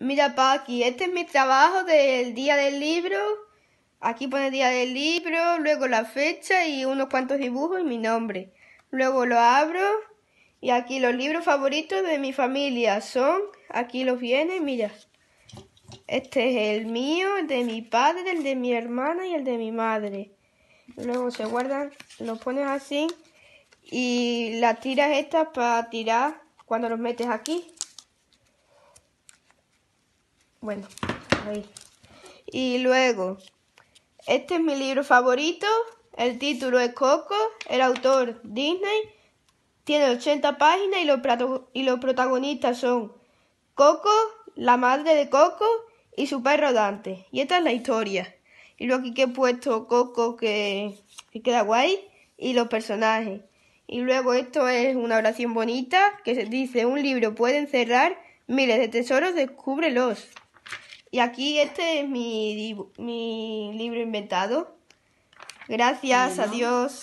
Mira, aquí, este es mi trabajo del día del libro. Aquí pone el día del libro, luego la fecha y unos cuantos dibujos y mi nombre. Luego lo abro y aquí los libros favoritos de mi familia son, aquí los viene, mira. Este es el mío, el de mi padre, el de mi hermana y el de mi madre. Luego se guardan, los pones así y las tiras estas para tirar cuando los metes aquí. Bueno, ahí. Y luego, este es mi libro favorito. El título es Coco, el autor Disney. Tiene 80 páginas y los, y los protagonistas son Coco, la madre de Coco y su perro Dante. Y esta es la historia. Y luego aquí que he puesto Coco que, queda guay y los personajes. Y luego esto es una oración bonita que se dice, un libro puede encerrar miles de tesoros, descúbrelos. Y aquí este es mi, mi libro inventado. Gracias, a Dios